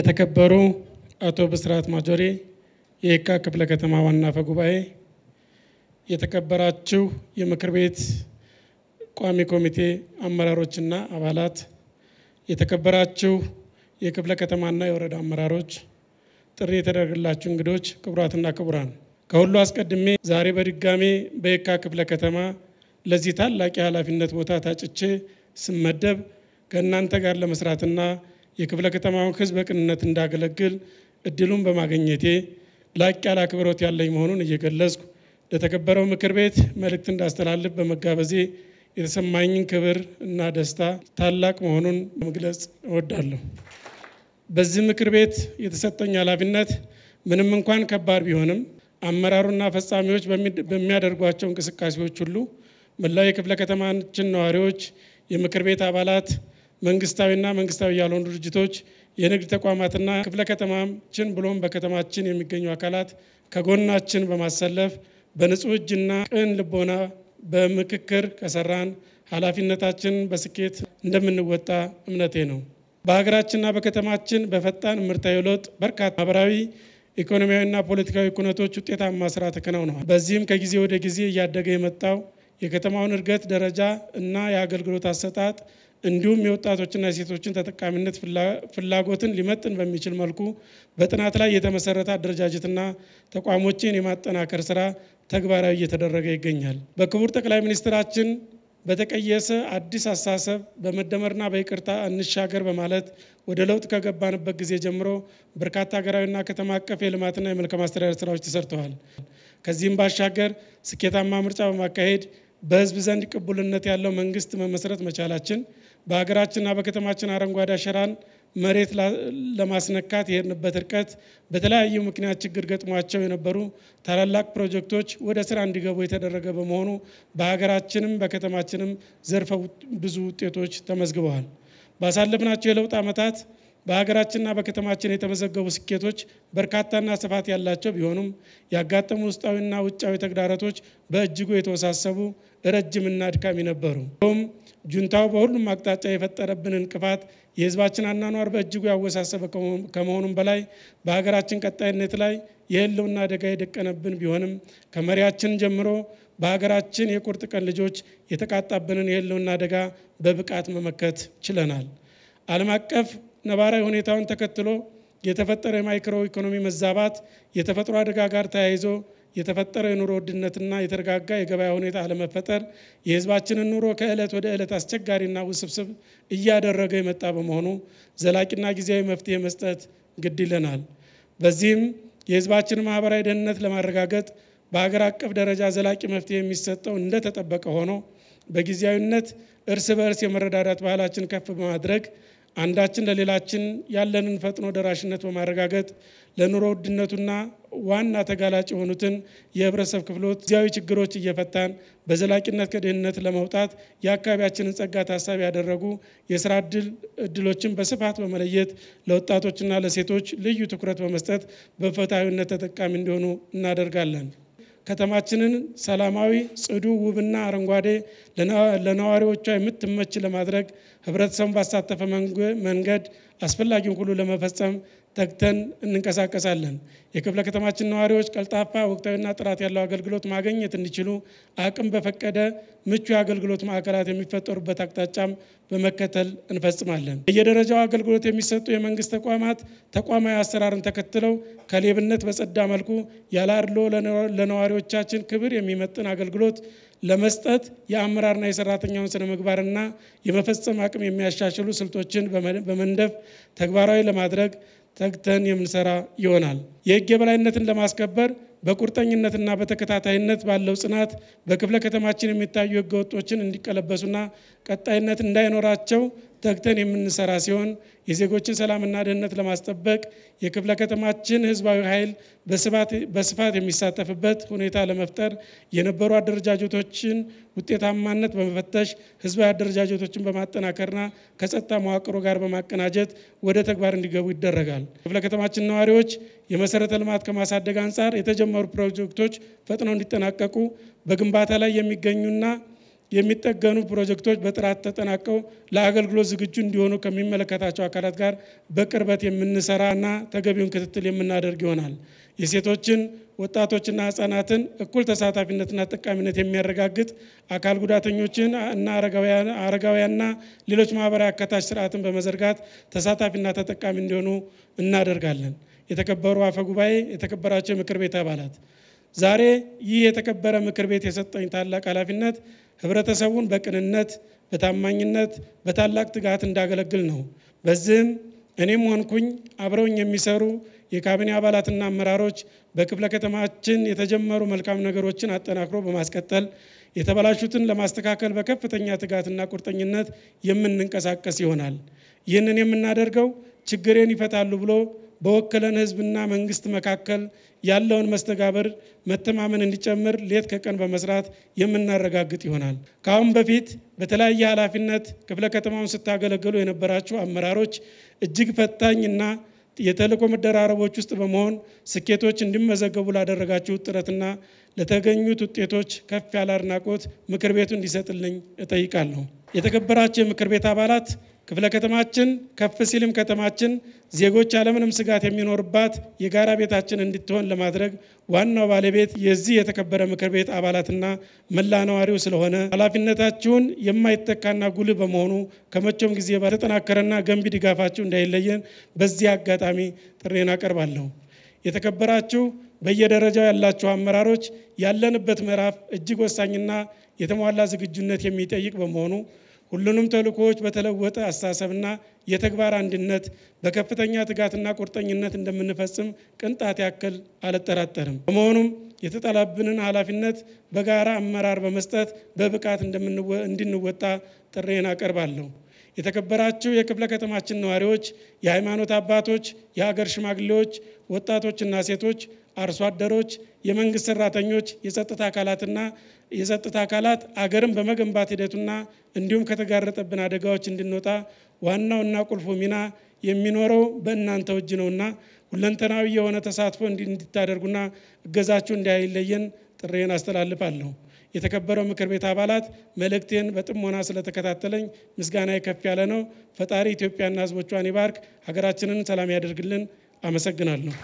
የተከበሩ አቶ ብስራት ማጆሬ የየካ ክፍለ ከተማ ዋና አፈ ጉባኤ፣ የተከበራችሁ የምክር ቤት ቋሚ ኮሚቴ አመራሮችና አባላት፣ የተከበራችሁ የክፍለ ከተማና የወረዳ አመራሮች፣ ጥሪ የተደረገላችሁ እንግዶች፣ ክቡራትና ክቡራን፣ ከሁሉ አስቀድሜ ዛሬ በድጋሜ በየካ ክፍለ ከተማ ለዚህ ታላቅ የኃላፊነት ቦታ ታጭቼ ስመደብ ከእናንተ ጋር ለመስራትና የክፍለ ከተማውን ህዝብ በቅንነት እንዳገለግል እድሉን በማግኘቴ ላቅ ያለ አክብሮት ያለኝ መሆኑን እየገለጽኩ ለተከበረው ምክር ቤት መልእክት እንዳስተላልፍ በመጋበዜ የተሰማኝን ክብር እና ደስታ ታላቅ መሆኑን መግለጽ እወዳለሁ። በዚህ ምክር ቤት የተሰጠኝ ኃላፊነት ምንም እንኳን ከባድ ቢሆንም አመራሩና ፈጻሚዎች በሚያደርጓቸው እንቅስቃሴዎች ሁሉ መላው የክፍለ ከተማችን ነዋሪዎች፣ የምክር ቤት አባላት መንግስታዊና መንግስታዊ ያልሆኑ ድርጅቶች፣ የንግድ ተቋማትና ክፍለ ከተማችን ብሎም በከተማችን የሚገኙ አካላት ከጎናችን በማሰለፍ በንጹህ እጅና ቅን ልቦና በምክክር ከሰራን ኃላፊነታችን በስኬት እንደምንወጣ እምነቴ ነው። በሀገራችንና በከተማችን በፈጣን ምርታዊ ለውጥ በርካታ ማህበራዊ ኢኮኖሚያዊና ፖለቲካዊ ኩነቶች ውጤታማ ስራ ተከናውነዋል። በዚህም ከጊዜ ወደ ጊዜ እያደገ የመጣው የከተማውን እድገት ደረጃ እና የአገልግሎት አሰጣጥ እንዲሁም የወጣቶችና የሴቶችን ተጠቃሚነት ፍላጎትን ሊመጥን በሚችል መልኩ በጥናት ላይ የተመሰረተ አደረጃጀትና ተቋሞችን የማጠናከር ስራ ተግባራዊ እየተደረገ ይገኛል። በክቡር ጠቅላይ ሚኒስትራችን በተቀየሰ አዲስ አስተሳሰብ በመደመርና በይቅርታ እንሻገር በማለት ወደ ለውጥ ከገባንበት ጊዜ ጀምሮ በርካታ ሀገራዊና ከተማ አቀፍ የልማትና የመልካም አስተዳደር ስራዎች ተሰርተዋል። ከዚህም ባሻገር ስኬታማ ምርጫ በማካሄድ በህዝብ ዘንድ ቅቡልነት ያለው መንግስት መመስረት መቻላችን በሀገራችንና በከተማችን አረንጓዴ አሸራን መሬት ለማስነካት የሄድንበት ርቀት በተለያዩ ምክንያት ችግር ገጥሟቸው የነበሩ ታላላቅ ፕሮጀክቶች ወደ ስራ እንዲገቡ የተደረገ በመሆኑ በሀገራችንም በከተማችንም ዘርፈ ብዙ ውጤቶች ተመዝግበዋል። ባሳለፍናቸው የለውጥ ዓመታት በሀገራችንና በከተማችን የተመዘገቡ ስኬቶች በርካታና ስፋት ያላቸው ቢሆኑም ያጋጠሙ ውስጣዊና ውጫዊ ተግዳሮቶች በእጅጉ የተወሳሰቡ ረጅምና አድካሚ ነበሩ። ም ጁንታው በሁሉም አቅጣጫ የፈጠረብን እንቅፋት የህዝባችን አኗኗር በእጅጉ ያወሳሰበ ከመሆኑም በላይ በሀገራችን ቀጣይነት ላይ የህልውና አደጋ የደቀነብን ቢሆንም ከመሪያችን ጀምሮ በሀገራችን የቁርጥ ቀን ልጆች የተቃጣብንን የህልውና አደጋ በብቃት መመከት ችለናል። ዓለም አቀፍ ነባራዊ ሁኔታውን ተከትሎ የተፈጠረ የማይክሮ ኢኮኖሚ መዛባት፣ የተፈጥሮ አደጋ ጋር ተያይዞ የተፈጠረ የኑሮ ውድነትና የተረጋጋ የገበያ ሁኔታ አለመፈጠር የሕዝባችንን ኑሮ ከዕለት ወደ ዕለት አስቸጋሪና ውስብስብ እያደረገ የመጣ በመሆኑ ዘላቂና ጊዜያዊ መፍትሄ መስጠት ግድ ይለናል። በዚህም የህዝባችን ማህበራዊ ደህንነት ለማረጋገጥ በሀገር አቀፍ ደረጃ ዘላቂ መፍትሄ የሚሰጠው እንደተጠበቀ ሆኖ በጊዜያዊነት እርስ በእርስ የመረዳዳት ባህላችን ከፍ በማድረግ አንዳችን ለሌላችን ያለንን ፈጥኖ ደራሽነት በማረጋገጥ ለኑሮ ውድነቱና ዋና ተጋላጭ የሆኑትን የህብረተሰብ ክፍሎች ጊዜያዊ ችግሮች እየፈታን በዘላቂነት ከድህነት ለመውጣት የአካባቢያችንን ጸጋ ታሳቢ ያደረጉ የስራ እድል እድሎችን በስፋት በመለየት ለወጣቶችና ለሴቶች ልዩ ትኩረት በመስጠት በፍትሐዊነት ተጠቃሚ እንዲሆኑ እናደርጋለን። ከተማችንን ሰላማዊ፣ ጽዱ፣ ውብና አረንጓዴ ለነዋሪዎቿ የምትመች ለማድረግ ህብረተሰቡን ባሳተፈ መንገድ አስፈላጊውን ሁሉ ለመፈጸም ተግተን እንንቀሳቀሳለን። የክፍለ ከተማችን ነዋሪዎች ቀልጣፋ፣ ወቅታዊና ጥራት ያለው አገልግሎት ማግኘት እንዲችሉ አቅም በፈቀደ ምቹ የአገልግሎት ማዕከላት የሚፈጠሩበት አቅጣጫም በመከተል እንፈጽማለን። በየደረጃው አገልግሎት የሚሰጡ የመንግስት ተቋማት ተቋማዊ አሰራርን ተከትለው ከሌብነት በጸዳ መልኩ ያለ ለነዋሪዎቻችን ክብር የሚመጥን አገልግሎት ለመስጠት የአመራርና የሰራተኛውን ስነ ምግባርና የመፈጸም አቅም የሚያሻሽሉ ስልቶችን በመንደፍ ተግባራዊ ለማድረግ ተግተን የምንሰራ ይሆናል። የህግ የበላይነትን ለማስከበር በቁርጠኝነትና በተከታታይነት ባለው ጽናት በክፍለ ከተማችን የሚታዩ ህገ ወጦችን እንዲቀለበሱና ቀጣይነት እንዳይኖራቸው ተግተን የምንሰራ ሲሆን የዜጎችን ሰላምና ደህንነት ለማስጠበቅ የክፍለ ከተማችን ህዝባዊ ኃይል በስፋት የሚሳተፍበት ሁኔታ ለመፍጠር የነበሩ አደረጃጀቶችን ውጤታማነት በመፈተሽ ህዝባዊ አደረጃጀቶችን በማጠናከርና ከጸጥታ መዋቅሮ ጋር በማቀናጀት ወደ ተግባር እንዲገቡ ይደረጋል። ክፍለ ከተማችን ነዋሪዎች የመሰረተ ልማት ከማሳደግ አንጻር የተጀመሩ ፕሮጀክቶች ፈጥነው እንዲጠናቀቁ በግንባታ ላይ የሚገኙና የሚጠገኑ ፕሮጀክቶች በጥራት ተጠናቀው ለአገልግሎት ዝግጁ እንዲሆኑ ከሚመለከታቸው አካላት ጋር በቅርበት የምንሰራና ተገቢውን ክትትል የምናደርግ ይሆናል። የሴቶችን ወጣቶችና ህጻናትን እኩል ተሳታፊነትና ጠቃሚነት የሚያረጋግጥ አካል ጉዳተኞችን እና አረጋውያንና ሌሎች ማህበራዊ አካታች ስርዓትን በመዘርጋት ተሳታፊና ተጠቃሚ እንዲሆኑ እናደርጋለን። የተከበሩ አፈ ጉባኤ፣ የተከበራቸው የምክር ቤት አባላት፣ ዛሬ ይህ የተከበረ ምክር ቤት የሰጠኝ ታላቅ ኃላፊነት ህብረተሰቡን በቅንነት በታማኝነት በታላቅ ትጋት እንዳገለግል ነው። በዚህም እኔም ሆንኩኝ አብረውኝ የሚሰሩ የካቢኔ አባላትና አመራሮች በክፍለ ከተማችን የተጀመሩ መልካም ነገሮችን አጠናክሮ በማስቀጠል የተበላሹትን ለማስተካከል በከፍተኛ ትጋትና ቁርጠኝነት የምንንቀሳቀስ ይሆናል። ይህንን የምናደርገው ችግሬን ይፈታሉ ብሎ በወከለን ህዝብና መንግስት መካከል ያለውን መስተጋበር መተማመን እንዲጨምር ሌት ከቀን በመስራት የምናረጋግጥ ይሆናል። ከአሁን በፊት በተለያየ ኃላፊነት ክፍለ ከተማውን ስታገለግሉ የነበራችሁ አመራሮች እጅግ ፈታኝና የተልእኮ መደራረቦች ውስጥ በመሆን ስኬቶች እንዲመዘገቡ ላደረጋችሁት ጥረትና ለተገኙት ውጤቶች ከፍ ያለ አድናቆት ምክር ቤቱ እንዲሰጥልኝ እጠይቃለሁ። የተከበራቸው የምክር ቤት አባላት ክፍለ ከተማችን ከፍ ሲልም ከተማችን ዜጎች ያለምንም ስጋት የሚኖርባት የጋራ ቤታችን እንድትሆን ለማድረግ ዋናው ባለቤት የዚህ የተከበረ ምክር ቤት አባላትና መላ ነዋሪው ስለሆነ ኃላፊነታችሁን የማይተካና ጉልህ በመሆኑ ከመቼውም ጊዜ በተጠናከረና ገንቢ ድጋፋችሁ እንዳይለየን በዚህ አጋጣሚ ጥሬን አቀርባለሁ። የተከበራችሁ በየደረጃው ያላችሁ አመራሮች ያለንበት ምዕራፍ እጅግ ወሳኝና የተሟላ ዝግጁነት የሚጠይቅ በመሆኑ ሁሉንም ተልእኮዎች በተለወጠ አስተሳሰብና የተግባር አንድነት በከፍተኛ ትጋትና ቁርጠኝነት እንደምንፈጽም ቅንጣት ያክል አልጠራጠርም። በመሆኑም የተጠላብንን ኃላፊነት በጋራ አመራር በመስጠት በብቃት እንድንወጣ ጥሬን አቀርባለሁ። የተከበራችሁ የክፍለ ከተማችን ነዋሪዎች፣ የሃይማኖት አባቶች፣ የሀገር ሽማግሌዎች፣ ወጣቶችና ሴቶች፣ አርሶ አደሮች፣ የመንግስት ሰራተኞች፣ የጸጥታ አካላትና የጸጥታ አካላት አገርን በመገንባት ሂደቱና እንዲሁም ከተጋረጠብን አደጋዎች እንድንወጣ ዋናውና ቁልፉ ሚና የሚኖረው በእናንተው እጅ ነውና ሁለንተናዊ የሆነ ተሳትፎ እንዲታደርጉና እገዛችሁ እንዳይለየን ጥሬን አስተላልፋለሁ። የተከበረው ምክር ቤት አባላት መልእክቴን በጥሞና ስለተከታተለኝ ምስጋና ከፍ ያለ ነው። ፈጣሪ ኢትዮጵያና ሕዝቦቿን ይባርክ፣ ሀገራችንን ሰላም ያደርግልን። አመሰግናለሁ።